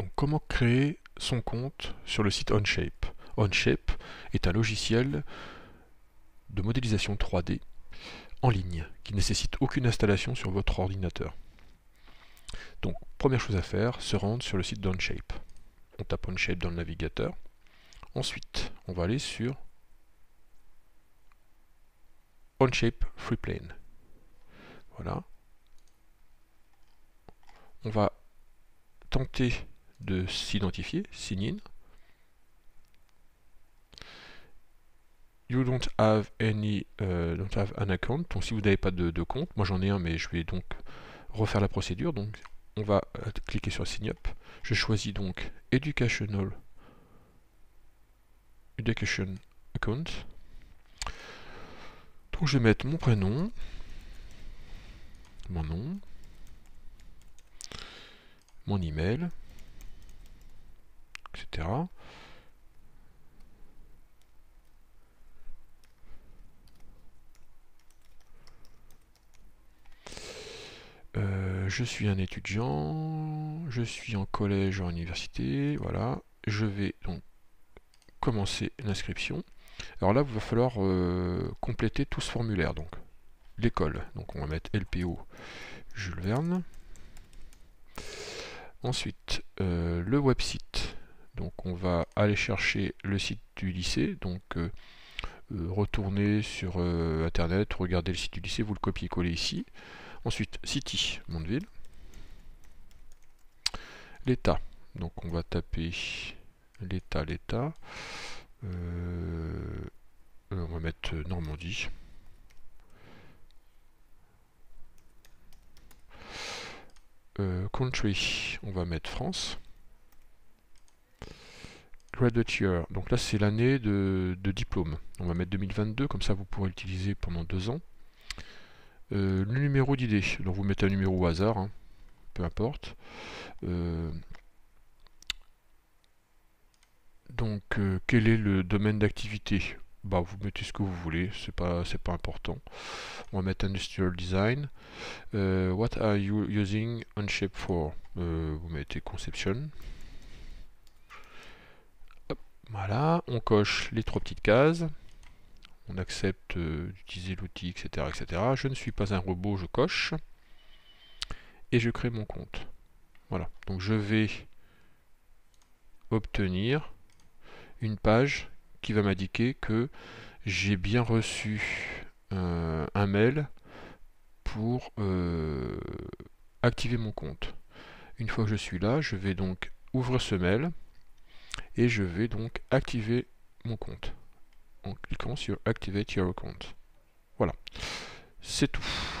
Donc comment créer son compte sur le site Onshape Onshape est un logiciel de modélisation 3D en ligne qui nécessite aucune installation sur votre ordinateur. Donc première chose à faire, se rendre sur le site d'Onshape. On tape Onshape dans le navigateur. Ensuite, on va aller sur Onshape Freeplane. Voilà. On va tenter de s'identifier, sign in. You don't have any, euh, don't have an account. Donc si vous n'avez pas de, de, compte, moi j'en ai un, mais je vais donc refaire la procédure. Donc on va euh, cliquer sur Sign Up. Je choisis donc Educational Education Account. Donc je vais mettre mon prénom, mon nom, mon email. Euh, je suis un étudiant, je suis en collège ou en université, voilà. Je vais donc commencer l'inscription. Alors là, il va falloir euh, compléter tout ce formulaire, donc l'école. Donc on va mettre LPO Jules Verne. Ensuite, euh, le website. Donc on va aller chercher le site du lycée, donc euh, euh, retourner sur euh, internet, regarder le site du lycée, vous le copiez coller ici. Ensuite, City, Mondeville. L'État, donc on va taper l'État, l'État. on va mettre Normandie. country, on va mettre France. Graduate Donc là, c'est l'année de, diplôme. On va mettre 2022, comme ça vous pourrez l'utiliser pendant deux ans. Euh, le numéro d'idée. Donc vous mettez un numéro au hasard, hein. peu importe. Euh, donc, euh, quel est le domaine d'activité bah, Vous mettez ce que vous voulez, c'est pas, pas important. On va mettre Industrial Design. what are you using Unshape for Vous mettez Conception on coche les trois petites cases. On accepte euh, d'utiliser l'outil, etc., etc. Je ne suis pas un robot, je coche. Et je crée mon compte. Voilà, donc je vais obtenir une page qui va m'indiquer que j'ai bien reçu euh, un mail pour euh, activer mon compte. Une fois que je suis là, je vais donc ouvrir ce mail et je vais donc activer mon compte en cliquant sur Activate Your Account. Voilà, c'est tout.